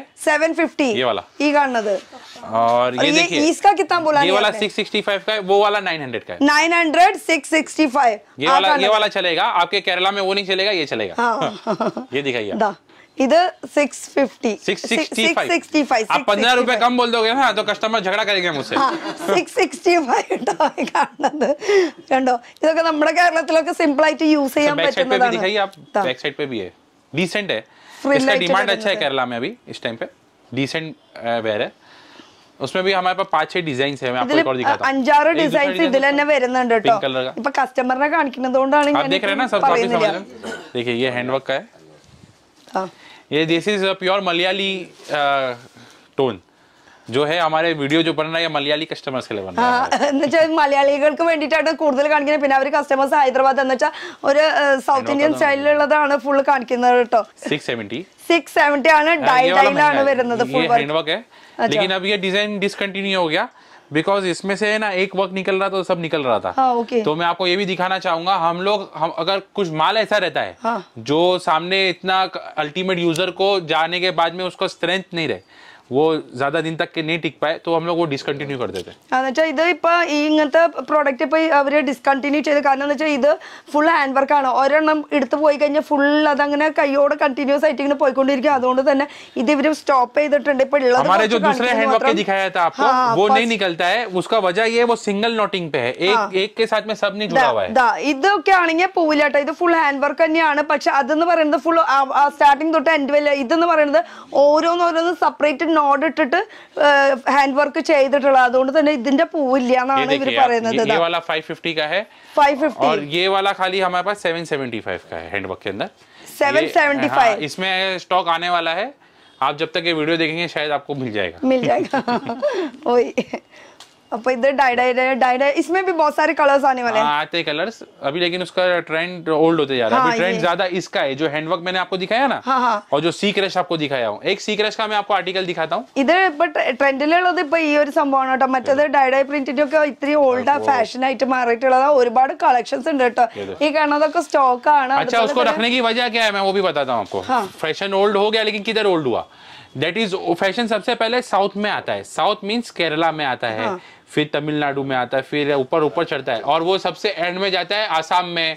ये वाला का और ये, देखिए इसका कितना बोला ये वाला का है वो वाला का है ये वाला ये वाला चलेगा आपके केरला में वो नहीं चलेगा ये चलेगा हाँ। ये दिखाइए इधर सिक्स फिफ्टी सिक्स आप पंद्रह रुपए कम बोल दोगे ना तो कस्टमर झगड़ा करेंगे मुझसे സിക്സ് സിക്സ്റ്റി ഫൈവ് ആണ് കാണുന്നത് കണ്ടോ आप बैक साइड पे भी है डिसेंट है इसका डिमांड अच्छा है केरला में अभी इस टाइम पे डिसेंट वेयर है उसमें भी हमारे पास पांच छह डिजाइन है मैं आपको एक और दिखाता हूं टो पिंक कलर का വരുന്നുണ്ട് कस्टमर ने കസ്റ്റമറിനെ കാണിക്കുന്നതുകൊണ്ടാണ് ഞാൻ देख रहे हैं ना सब काफी समझ रहे हैं देखिए ये हैंड वर्क का है हां ये this is a pure Malayali tone जो है हमारे वीडियो जो बन है मलयाली कस्टमर्स के लिए बन है हां മലയാളികൾക്ക് വേണ്ടിട്ടാണ് കൂടുതൽ കാണിക്കുന്നത് പിന്നെ അവർ കസ്റ്റമേഴ്സ് ഹൈദരാബാദ് എന്ന് വെച്ചാൽ ഒരു സൗത്ത് ഇന്ത്യൻ സ്റ്റൈലിൽ ഉള്ളതാണ് ഫുൾ കാണിക്കുന്നത് ട്ടോ 670 670 ആണ് ഡൈ ഡൈ ആണ് വരുന്നത് ഫുൾ വർക്ക് ഇതിനെ അബ് ഈ ഡിസൈൻ ഡിസ്കണ്ടിന്യൂ ഹോ ഗയാ बिकॉज इसमें से ना एक वर्क निकल रहा था तो सब निकल रहा था हाँ, okay. तो मैं आपको ये भी दिखाना चाहूंगा हम लोग हम अगर कुछ माल ऐसा रहता है हाँ. जो सामने इतना अल्टीमेट यूजर को जाने के बाद में उसको स्ट्रेंथ नहीं रहे वो ज्यादा दिन तक नहीं टिक പായ तो हम लोग वो ഡിസ്കണ്ടിന്യൂ कर देते എന്നുവെച്ചാൽ ഇത് ഇപ്പൊ ഇങ്ങനത്തെ പ്രോഡക്റ്റ് ഇപ്പൊ അവര് ഡിസ്കണ്ടിന്യൂ ചെയ്ത് കാരണം എന്ന് വെച്ചാൽ ഇത് ഫുൾ ഹാൻഡ് വർക്ക് ആണ് ഒരെണ്ണം എടുത്തു പോയി കഴിഞ്ഞാൽ ഫുൾ അതങ്ങനെ കൈയോട് കണ്ടിന്യൂസ് ആയിട്ട് ഇങ്ങനെ പോയിക്കൊണ്ടിരിക്കും അതുകൊണ്ട് തന്നെ ഇത് ഇവര് സ്റ്റോപ്പ് ചെയ്തിട്ടുണ്ട് ഇപ്പൊ ഉള്ളത് हमारे जो दूसरे हैंड वर्क दिखाया था आपको हाँ, वो नहीं निकलता है उसका वजह ये वो सिंगल नोटिंग पे है एक एक के साथ में सब नहीं जुड़ा हुआ है ഇതൊക്കെ ആണെങ്കിൽ പോവില്ല കേട്ടോ ഇത് ഫുൾ ഹാൻഡ് വർക്ക് തന്നെയാണ് പക്ഷെ അതെന്ന് പറയുന്നത് ഫുൾ സ്റ്റാർട്ടിങ് തൊട്ട് എൻഡ് വരെ ഇതെന്ന് പറയുന്നത് ഓരോന്നോരോന്ന് സെപ്പറേറ്റഡ് ऑर्डर इटिट्ट हैंड वर्क చేయిడిటొలా అందుండినే ఇదంటే పూయిల నాన ఇవిరు పరయనద దేవాల 550 కాహే 550 ఆర్ యే వాలా ఖాలి హమార పర్ 775 కా హే హ్యాండ్ వర్క్ కేందర్ 775 హ ఇస్మే స్టాక్ ఆనే వాలా హే ఆప్ జబ్ తక్ యే వీడియో దేఖేంగే షాయద్ ఆప్కో మిల్ జాయేగా మిల్ జాయేగా ఓయ్ अब इधर डाई डाई इसमें भी बहुत सारे कलर्स आने वाले हैं आते हाँ, तो कलर्स अभी लेकिन उसका ट्रेंड ओल्ड होते जा रहा है हाँ, ट्रेंड ज्यादा इसका है जो हैंडवर्क मैंने आपको दिखाया ना हाँ, हाँ. और जो सी क्रश आपको दिखाया हूँ एक सी क्रश का मैं आपको आर्टिकल दिखाता हूँ इधर बट ട്രെൻഡിലുള്ളത് ഇപ്പൊ ഈ डाई സംഭവമാണ് മറ്റേത് इतनी ओल्ड फैशन ഇത്തിരി ഓൾഡ് ഫാഷൻ ആയിട്ട് अच्छा मतलब उसको रखने की वजह क्या है मैं वो भी बताता हूँ आपको फैशन हाँ। ओल्ड हो गया लेकिन किधर ओल्ड हुआ दैट इज फैशन सबसे पहले साउथ में आता है साउथ मीन्स केरला में आता है हाँ. फिर तमिलनाडु में आता है फिर ऊपर ऊपर चढ़ता है और वो सबसे एंड में जाता है आसाम में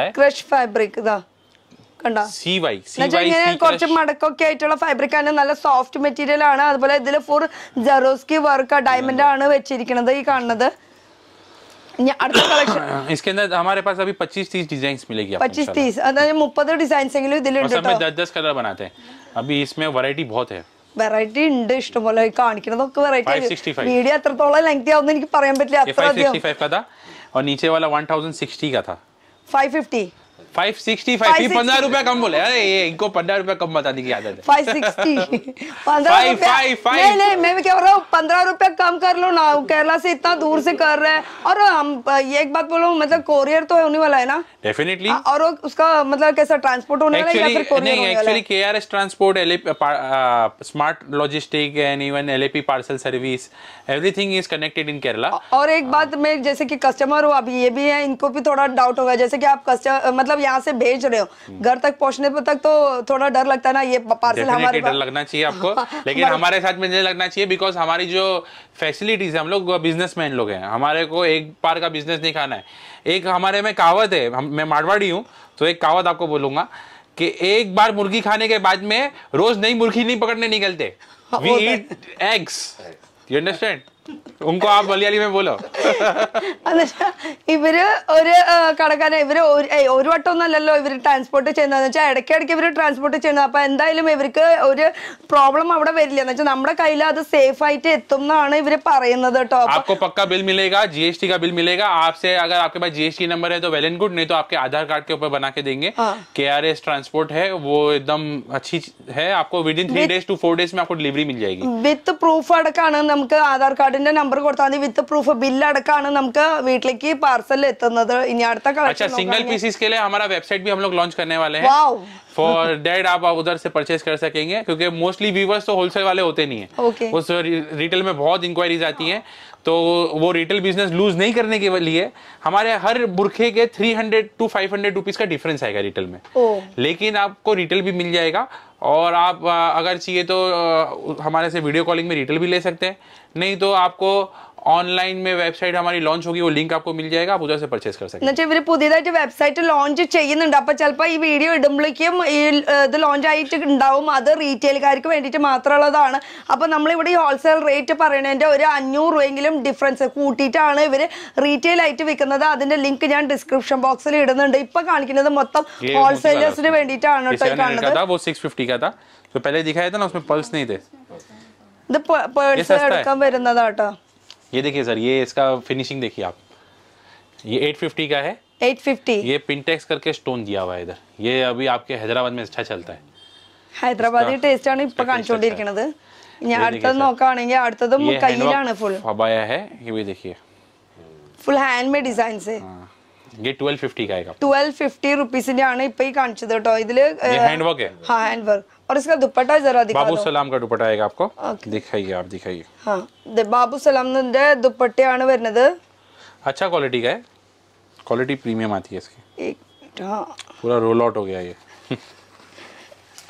क्रश फैब्रिक दा कंडा सी वाई सी वाई ये एक क्रश मडक ओके आयट वाला फैब्रिक ആണ് നല്ല സോഫ്റ്റ് മെറ്റീരിയൽ ആണ് അതുപോലെ ഇതില് ഫോർ ജറോസ്കി വർക്ക ഡയമണ്ട് ആണ് വെച്ചിരിക്കുന്നത് ഈ കാണുന്നത് ഇനി അടുത്ത കളക്ഷൻ इसके अंदर हमारे पास अभी 25 30 ഡിസൈൻസ് मिलेगी 25 30 30 ഡിസൈൻസ് എങ്കിലും ഇതില് ഉണ്ട് 30 10 കളർ બનાતે अभी इसमें वैरायटी बहुत है वैरायटी ഇൻഡിഷ്തുമല കാണിക്കാനൊക്കെ वैरायटी 565 മീഡിയ എത്രത്തോളം ലെങ്ത് ആവുന്നത് എന്ന് ഇതിക്ക് പറയാൻ പറ്റില്ല അത്യാവശ്യം 565 का और नीचे वाला 1060 का था 550 पंद्रह रुपया कम बोले अरे ये इनको पंद्रह रुपया कम बताने की आदत नहीं नहीं मैं क्या बोल रहा हूँ पंद्रह रुपया कम कर लो ना केरला से इतना दूर से कर रहे हैं और हम एक बात बोलो मतलब कोरियर तो होने वाला है ना डेफिनेटली और उसका मतलब कैसा ट्रांसपोर्ट होने actually K R S transport smart logistic and even L parcel service everything is connected in Kerala और एक बात में जैसे की कस्टमर हो अभी ये भी है इनको भी थोड़ा डाउट होगा जैसे की आप कस्टमर मतलब यहाँ से भेज रहे हो घर तक पहुँचने पर तक तो थोड़ा डर लगता है ना ये पार्सल हमारे डर लगना चाहिए आपको लेकिन हमारे साथ में नहीं लगना चाहिए बिकॉज हमारी जो फैसिलिटीज हम लोग बिजनेस लोग हैं हमारे को एक पार का बिजनेस नहीं खाना है एक हमारे में कहावत है मैं मारवाड़ी हूँ तो एक कहावत आपको बोलूंगा कि एक बार मुर्गी खाने के बाद में रोज नई मुर्गी नहीं पकड़ने निकलते we eat eggs you understand उनको आप मलयाली में बोलो अच्छा, आपको पक्का बिल मिलेगा जीएसटी का बिल मिलेगा आपसे अगर आपके पास जीएसटी नंबर है तो वेल एंड गुड नहीं तो आपके आधार कार्ड के ऊपर बना के देंगे के आर एस ट्रांसपोर्ट है वो एकदम अच्छी है आपको within three days two four days में आपको डिलीवरी मिल जाएगी विथ प्रूफ अड़क आधार कार्ड കാർഡിന്റെ നമ്പർ കൊടുത്താൽ മതി വിത്ത് പ്രൂഫ് ബില്ലടക്കമാണ് നമുക്ക് വീട്ടിലേക്ക് പാർസൽ എത്തുന്നത് ഇനി अच्छा, के लिए हमारा वेबसाइट भी हम लोग लॉन्च करने वाले हैं फॉर डेड आप उधर से परचेज कर सकेंगे क्योंकि मोस्टली व्यूवर्स तो होलसेल वाले होते नहीं है okay. उस रिटेल में बहुत इंक्वायरीज आती है तो वो रिटेल बिजनेस लूज नहीं करने के लिए हमारे हर बुरखे के 300 टू 500 हंड्रेड रुपीज का डिफरेंस आएगा रिटेल में लेकिन आपको रिटेल भी मिल जाएगा और आप अगर चाहिए तो हमारे से वीडियो कॉलिंग में रिटेल भी ले सकते हैं नहीं तो आपको ഓൺലൈൻ में വെബ്സൈറ്റ് हमारी लॉन्च होगी वो लिंक आपको मिल जाएगा आप उधर से परचेस कर सकते हैं ഇവർ പുതിയതായിട്ട് വെബ്സൈറ്റ് ലോഞ്ച് ചെയ്യുന്നുണ്ട് അപ്പോൾ ചിലപ്പോൾ ഈ വീഡിയോ ഇടുമ്പോഴേക്കും ഈ ഇത് ലോഞ്ച് ആയിട്ട് ഉണ്ടാവും അത് റീറ്റെയിൽക്കാർക്ക് വേണ്ടിയിട്ട് മാത്രമുള്ളതാണ് അപ്പോൾ നമ്മളിവിടെ ഈ ഹോൾസെയിൽ റേറ്റ് പറയണതിൻ്റെ ഒരു അഞ്ഞൂറ് രൂപയെങ്കിലും ഡിഫറൻസ് കൂട്ടിയിട്ടാണ് ഇവര് റീറ്റെയിൽ ആയിട്ട് വിൽക്കുന്നത് അതിന്റെ ലിങ്ക് ഞാൻ ഡിസ്ക്രിപ്ഷൻ ബോക്സിൽ ഇടുന്നുണ്ട് ഇപ്പോൾ കാണിക്കുന്നത് മൊത്തം ഹോൾസെയിലേഴ്സിന് വേണ്ടിയിട്ടാണ് കേട്ടോ കാണുന്നത് तो पहले दिखाया था ना उसमें पर्स नहीं थे ഇത് പേഴ്സ് എടുക്കാൻ വരുന്നതാട്ടോ ये देखिए सर ये इसका फिनिशिंग देखिए आप ये 850 का है 850 ये पिंटेक्स करके स्टोन दिया हुआ है इधर ये अभी आपके हैदराबाद में अच्छा चलता है हैदराबाद ही टेस्ट ആണ് ഇപ്പോ अच्छा കാണിച്ചുകൊണ്ടിരിക്കുന്നത് ഞാൻ അടുത്തത് നോക്കാണെങ്കിൽ അടുത്തത് കയ്യിലാണ് ഫുൾ ഫബായ ഹേ ഇവി ദേഖിയേ ഫുൾ ഹാൻഡ് മേഡ് ഡിസൈൻസ് ആ ये ट्वेल्व का आएगा ट्वेल्व फिफ्टी रुपीസിന്റെ ആണ് ഇപ്പോ ഈ കാണിച്ചത് കേട്ടോ ഇതില് ഹാൻഡ് वर्क है हाँ हैंड वर्क और इसका दुपट्टा जरा दिखा बाबू सलाम का दुपट्टा आएगा आपको दिखाइए आप दिखाइए हाँ ബാബു സലാമിന്റെ ദുപ്പട്ടയാണ് വരുന്നത് अच्छा क्वालिटी का है क्वालिटी प्रीमियम आती है इसकी एक हाँ पूरा रोल आउट हो गया ये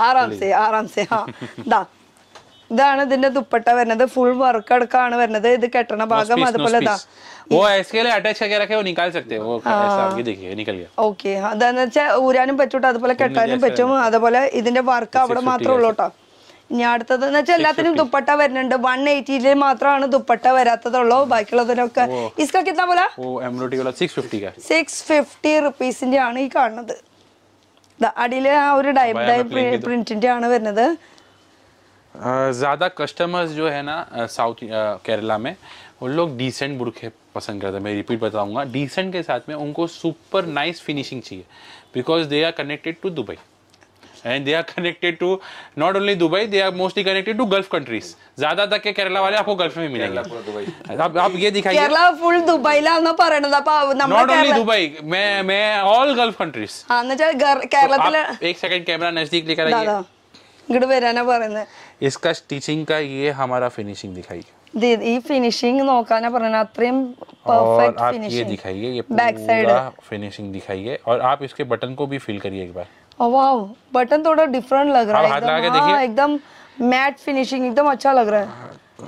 आराम से आराम से हाँ दा ഇതാണ് ഇതിന്റെ ദുപ്പട്ട വരുന്നത് ഫുൾ വർക്ക് അടുക്കാണ് വരുന്നത് ഇത് കെട്ടണ ഭാഗം അതുപോലെ निकाल सकते ये देखिए निकल गया ഓക്കെ അതാന്ന് വെച്ചാൽ ഊരാനും പറ്റൂട്ടോ അതുപോലെ കെട്ടാനും പറ്റും അതുപോലെ ഇതിന്റെ വർക്ക് അവിടെ മാത്രമേ ഉള്ളൂ ഇനി അടുത്തത് എന്ന് വെച്ചാൽ എല്ലാത്തിനും ദുപ്പട്ട വരുന്നുണ്ട് വൺ എയ്റ്റിയിൽ മാത്രമാണ് ദുപ്പട്ട വരാത്തതുള്ളൂ ബാക്കിയുള്ളതിനൊക്കെ ഇസ്ക പോലെ സിക്സ് ഫിഫ്റ്റി റുപ്പീസിന്റെ ആണ് ഈ കാണുന്നത് അടിയിൽ ആ ഒരു ഡൈബ് ഡൈ പ്രിന്റിന്റെ ആണ് വരുന്നത് ज़्यादा कस्टमर्स जो है ना साउथ केरला में उन लोग डिसेंट बुरखे पसंद करते हैं मैं रिपीट बताऊंगा डिसेंट के साथ में उनको सुपर नाइस फिनिशिंग चाहिए because they are connected to Dubai and they are connected to not only Dubai they are mostly connected to Gulf countries ज्यादा तक के केरला वाले आपको गल्फ में मिलेंगे आप, आप ये दिखाइए केरला फुल दुबई ला ना पर ना पा नॉट ओनली दुबई मैं मैं ऑल गल्फ कंट्रीज हां ना കേരളത്തിലെ तो एक सेकंड कैमरा नजदीक लेकर आइए इसका स्टिचिंग का ये हमारा फिनिशिंग और आप ये दिखाइए ये फिनिशिंग दिखाइए और आप इसके बटन को भी फील करिए एक बार वाओ oh, बटन थोड़ा डिफरेंट लग रहा है हाँ, एकदम हाँ, एकदम मैट फिनिशिंग एकदम अच्छा लग रहा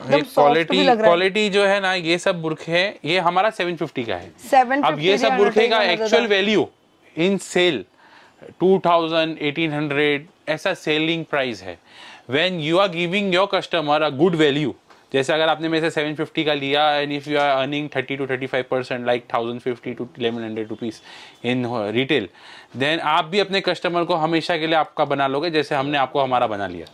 है क्वालिटी क्वालिटी जो है ना ये सब बुरखे ये हमारा 750 का है अब ये सब बुरखे का एक्चुअल वैल्यू इन सेल 2000 1800 ऐसा सेलिंग प्राइस है when you are giving your customer a good value जैसे अगर आपने मेरे से सेवन फिफ्टी का लिया and if you are earning thirty to thirty five percent like thousand fifty to eleven hundred rupees in retail then आप भी अपने कस्टमर को हमेशा के लिए आपका बना लोगे जैसे हमने आपको हमारा बना लिया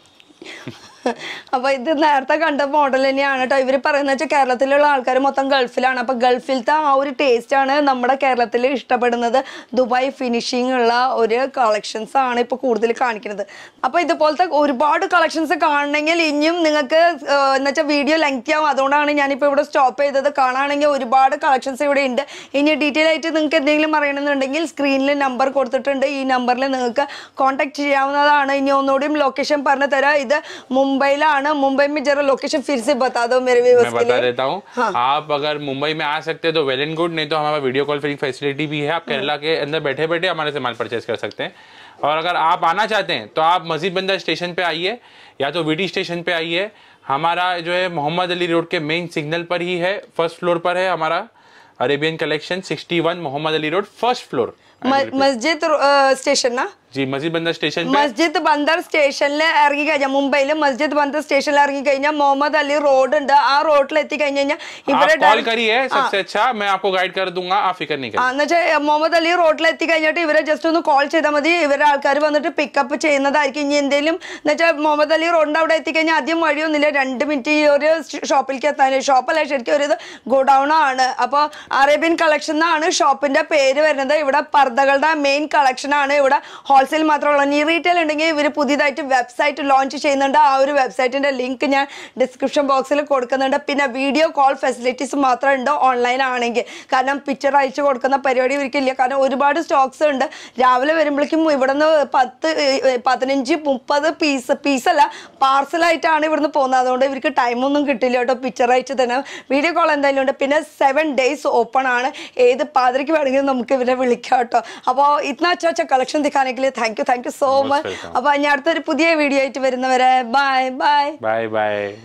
അപ്പൊ ഇത് നേരത്തെ കണ്ട മോഡൽ തന്നെയാണ് കേട്ടോ ഇവർ പറയുന്നത് വെച്ചാൽ കേരളത്തിലുള്ള ആൾക്കാർ മൊത്തം ഗൾഫിലാണ് അപ്പൊ ഗൾഫിലത്തെ ആ ഒരു ടേസ്റ്റ് ആണ് നമ്മുടെ കേരളത്തിൽ ഇഷ്ടപ്പെടുന്നത് ദുബായ് ഫിനിഷിംഗ് ഉള്ള ഒരു കളക്ഷൻസ് ആണ് ഇപ്പൊ കൂടുതൽ കാണിക്കുന്നത് അപ്പൊ ഇതുപോലത്തെ ഒരുപാട് കളക്ഷൻസ് കാണണമെങ്കിൽ ഇനിയും നിങ്ങൾക്ക് എന്നുവെച്ചാൽ വീഡിയോ ലെങ്തി ആവും അതുകൊണ്ടാണ് ഞാനിപ്പോ ഇവിടെ സ്റ്റോപ്പ് ചെയ്തത് കാണുകയാണെങ്കിൽ ഒരുപാട് കളക്ഷൻസ് ഇവിടെ ഉണ്ട് ഇനി ഡീറ്റെയിൽ ആയിട്ട് നിങ്ങൾക്ക് എന്തെങ്കിലും അറിയണമെന്നുണ്ടെങ്കിൽ സ്ക്രീനിൽ നമ്പർ കൊടുത്തിട്ടുണ്ട് ഈ നമ്പറിൽ നിങ്ങൾക്ക് കോൺടാക്ട് ചെയ്യാവുന്നതാണ് ഇനി ഒന്നുകൂടിയും ലൊക്കേഷൻ പറഞ്ഞു തരാം ഇത് ला आना मुंबई में जरा लोकेशन फिर से बता दो मेरे भी मैं बता देता हूँ हाँ। आप अगर मुंबई में आ सकते हैं तो वेल एंड गुड नहीं तो हमारा वीडियो कॉल फैसिलिटी भी है आप हाँ. केरला के अंदर बैठे बैठे हमारे से माल परचेज कर सकते हैं और अगर आप आना चाहते हैं तो आप मस्जिद बंदा स्टेशन पे आइए या तो वीटी स्टेशन पे आइए हमारा जो है मोहम्मद अली रोड के मेन सिग्नल पर ही है फर्स्ट फ्लोर पर है हमारा Arabian collection 61 Mohammad Ali road first floor Masjid station ना ജി മസ്ജിദ് ബന്ദർ സ്റ്റേഷൻ മസ്ജിദ് ബന്ദർ സ്റ്റേഷനിൽ ഇറങ്ങി കഴിഞ്ഞാൽ മുംബൈയിൽ മസ്ജിദ് ബന്ദർ സ്റ്റേഷനിൽ ഇറങ്ങി കഴിഞ്ഞാൽ മുഹമ്മദ് അലി റോഡ് ഉണ്ട് ആ റോഡിൽ എത്തി കഴിഞ്ഞാൽ മുഹമ്മദ് അലി റോഡിൽ എത്തി കഴിഞ്ഞിട്ട് ഇവരെ ജസ്റ്റ് ഒന്ന് കോൾ ചെയ്താൽ മതി ഇവരെ ആൾക്കാർ വന്നിട്ട് പിക്കപ്പ് ചെയ്യുന്നതായിരിക്കും ഇനി എന്തെങ്കിലും എന്നുവെച്ചാൽ മുഹമ്മദ് അലി റോഡിന്റെ അവിടെ കഴിഞ്ഞാൽ ആദ്യം വഴിയൊന്നുമില്ല രണ്ട് മിനിറ്റ് ഈ ഒരു ഷോപ്പിലേക്ക് എത്താൻ ഷോപ്പല്ല ശരിക്കും ഒരു ഗോഡൌൺ ആണ് അപ്പോൾ അറേബ്യൻ കളക്ഷൻ എന്നാണ് ഷോപ്പിന്റെ പേര് വരുന്നത് ഇവിടെ പർദ്ദകളുടെ മെയിൻ കളക്ഷൻ ആണ് ഇവിടെ ഹോൾസെയിൽ മാത്രമല്ല ഇനി റീറ്റെയിൽ ഉണ്ടെങ്കിൽ ഇവർ പുതിയതായിട്ട് വെബ്സൈറ്റ് ലോഞ്ച് ചെയ്യുന്നുണ്ട് ആ ഒരു വെബ്സൈറ്റിൻ്റെ ലിങ്ക് ഞാൻ ഡിസ്ക്രിപ്ഷൻ ബോക്സിൽ കൊടുക്കുന്നുണ്ട് പിന്നെ വീഡിയോ കോൾ ഫെസിലിറ്റീസ് മാത്രമേ ഉണ്ടോ ഓൺലൈൻ ആണെങ്കിൽ കാരണം പിക്ചർ അയച്ചു കൊടുക്കുന്ന പരിപാടി ഇവർക്കില്ല കാരണം ഒരുപാട് സ്റ്റോക്സ് ഉണ്ട് രാവിലെ വരുമ്പോഴേക്കും ഇവിടെ നിന്ന് പത്ത് പതിനഞ്ച് മുപ്പത് പീസ് പീസല്ല പാർസലായിട്ടാണ് ഇവിടുന്ന് പോകുന്നത് അതുകൊണ്ട് ഇവർക്ക് ടൈമൊന്നും കിട്ടില്ല കേട്ടോ പിക്ചർ അയച്ചു തന്നെ വീഡിയോ കോൾ എന്തായാലും ഉണ്ട് പിന്നെ സെവൻ ഡേയ്സ് ഓപ്പൺ ആണ് ഏത് പാതിരയ്ക്ക് വേണമെങ്കിലും നമുക്ക് ഇവരെ വിളിക്കാം കേട്ടോ അപ്പോൾ ഇतना अच्छा अच्छा okay thank you thank you so much അപ്പൊ ഞാൻ അടുത്തൊരു പുതിയ വീഡിയോ ആയിട്ട് വരുന്നവരെ ബൈ ബൈ ബൈ ബൈ